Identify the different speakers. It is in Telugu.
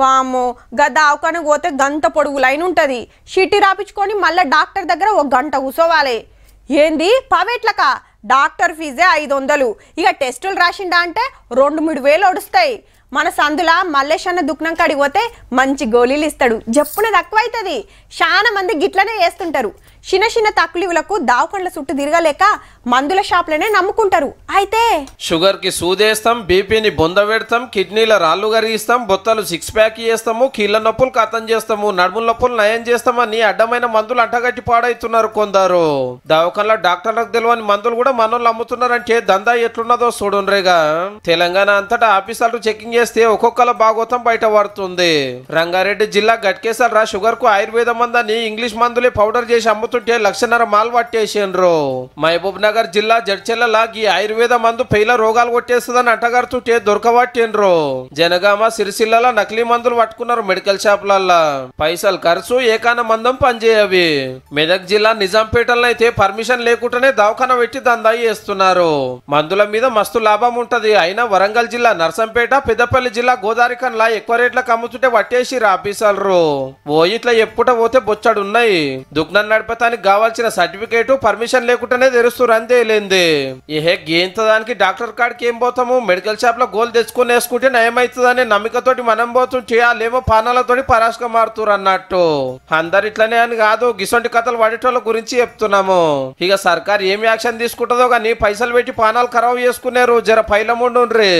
Speaker 1: వాము గదావకను పోతే గంత పొడుగు లైన్ ఉంటుంది షిట్టి రాపించుకొని మళ్ళీ డాక్టర్ దగ్గర ఒక గంట కూసోవాలి ఏంది పవేట్లక డాక్టర్ ఫీజే ఐదు వందలు ఇక టెస్టులు రాసిండా అంటే రెండు మూడు వేలు ఒడుస్తాయి మన సందుల మల్లేషన్న దుఃఖం కాడికి పోతే మంచి గోళీలు ఇస్తాడు జప్పున తక్కువ అవుతుంది చాలా మంది గిట్లనే వేస్తుంటారు చిన్న చిన్న తక్లీవులకు దావకండ్ల చుట్టు తిరగలేక మందుల షాప్లనే నమ్ముకుంటారు అయితే
Speaker 2: షుగర్ కి సూదేస్తాం బీపీని బొంద పెడతాం కిడ్నీల రాళ్ళు కరిగిస్తాం బొత్తలు సిక్స్ ప్యాక్ చేస్తాము కీళ్ళ నొప్పులు కథం చేస్తాము నడుముల నొప్పులు నయం చేస్తామని అడ్డమైన మందులు అంటగట్టి పాడైతున్నారు కొందరు దావకండ్ల డాక్టర్లకు తెలియని మందులు కూడా మనోళ్ళు అమ్ముతున్నారంటే దందా ఎట్లున్నదో చూడండిగా తెలంగాణ అంతటా ఆఫీసర్లు చెక్కింగ్ చేస్తే ఒక్కొక్కల భాగోతం బయటపడుతుంది రంగారెడ్డి జిల్లా గట్కేసర్ రా షుగర్ కు ఆయుర్వేద మందని ఇంగ్లీష్ మందులే పౌడర్ చేసి అమ్ముతుంటే లక్షన్నర మాల్ పట్టేసిండ్రు మహబూబ్ నగర్ జిల్లా జడ్చెల్లలాగి ఆయుర్వేద మందు పేల రోగాలు కొట్టేస్తుందని అంటగడుతుంటే దొరకబట్టిండ్రు జనగామ సిరిసిల్ల నకిలీ మందులు పట్టుకున్నారు మెడికల్ షాపులల్లా పైసలు ఖర్చు ఏకాన మందం పనిచేయవి మెదక్ జిల్లా నిజాంపేటలో అయితే పర్మిషన్ లేకుండానే దవాఖాన పెట్టి దందాయి చేస్తున్నారు మందుల మీద మస్తు లాభం ఉంటది అయినా వరంగల్ జిల్లా నర్సంపేట పెద్ద పెద్దపల్లి జిల్లా గోదావరి కన్లా ఎక్కువ రేట్లకు అమ్ముతుంటే వట్టేసి రాపీసాలరు ఓ ఇట్లా ఎప్పుట పోతే ఉన్నాయి దుగ్నం నడిపతానికి కావాల్సిన సర్టిఫికేట్ పర్మిషన్ లేకుండానే తెరుస్తారు అందేలేంది ఏహే గేంత దానికి డాక్టర్ కాడికి ఏం పోతాము మెడికల్ షాప్ లో గోల్ తెచ్చుకొని వేసుకుంటే నయమవుతుందనే నమ్మికతోటి మనం పోతుంది చేయాలేమో పానాలతోటి పరాశక మారుతురు అన్నట్టు అందరు ఇట్లనే అని కాదు గిసొంటి కథలు వాడేటోళ్ళ గురించి చెప్తున్నాము ఇక సర్కార్ ఏం యాక్షన్ తీసుకుంటుందో కానీ పైసలు పెట్టి పానాలు ఖరాబ్ చేసుకునేరు జర పైలముండ్రి